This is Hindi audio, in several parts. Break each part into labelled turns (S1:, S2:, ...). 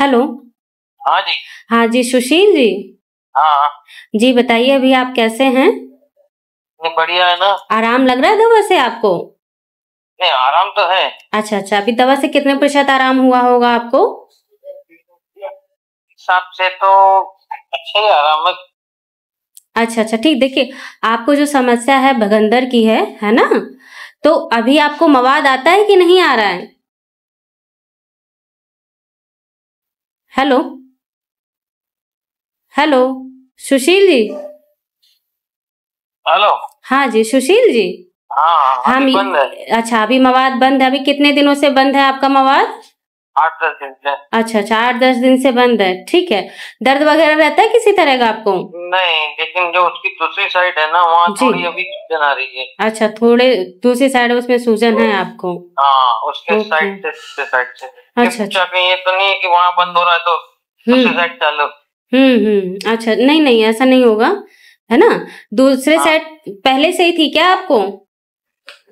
S1: हेलो हाँ जी हाँ जी सुशील जी हाँ जी बताइए अभी आप कैसे हैं बढ़िया है ना आराम लग रहा है दवा से आपको नहीं आराम तो है अच्छा अच्छा अभी दवा से कितने प्रतिशत आराम हुआ होगा आपको हिसाब से तो अच्छा ही आराम है अच्छा अच्छा ठीक देखिए आपको जो समस्या है भगंदर की है है ना तो अभी आपको मवाद आता है कि नहीं आ रहा है hello hello Sushil ji hello हाँ जी सुशील जी हाँ हम अच्छा अभी मवाद बंद है अभी कितने दिनों से बंद है आपका मवाद आठ दस दिन से अच्छा अच्छा आठ दस दिन से बंद है ठीक है दर्द वगैरह रहता है किसी तरह का आपको नहीं लेकिन जो उसकी दूसरी साइड है ना वहाँ थोड़ी अभी सूजन आ रही है अच्छा थोड़े दूसरी साइड उसमें सूजन है हम्म। आपको आ, हाँ, उसके साइड से साइड अच्छा, अच्छा। ये तो नहीं है की वहाँ बंद हो रहा है तो हम्म। साइड चालू हम्म हम्म अच्छा नहीं नहीं ऐसा नहीं होगा है ना दूसरे साइड हाँ। पहले से ही थी क्या आपको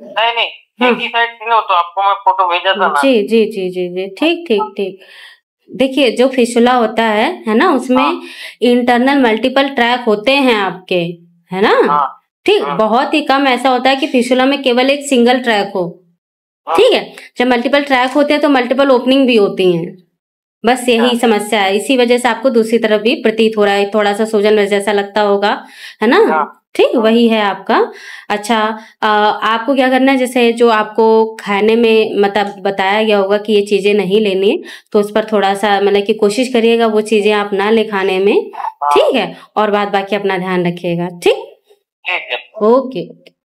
S1: नहीं नहीं हम्म। तो आपको मैं फोटो भेजा था जी जी जी जी जी ठीक ठीक ठीक देखिए जो फिशुला होता है है ना उसमें इंटरनल मल्टीपल ट्रैक होते हैं आपके है ना हाँ। ठीक हाँ। बहुत ही कम ऐसा होता है कि फिशुला में केवल एक सिंगल ट्रैक हो हाँ। ठीक है जब मल्टीपल ट्रैक होते हैं तो मल्टीपल ओपनिंग भी होती हैं बस यही समस्या है इसी वजह से आपको दूसरी तरफ भी प्रतीत हो रहा है थोड़ा सा सूजन जैसा लगता होगा है ना ठीक वही है आपका अच्छा आ, आपको क्या करना है जैसे जो आपको खाने में मतलब बताया गया होगा कि ये चीजें नहीं लेनी तो उस पर थोड़ा सा मतलब कि कोशिश करिएगा वो चीजें आप ना ले खाने में हाँ। ठीक है और बात बाकी अपना ध्यान रखिएगा ठीक ओके ओके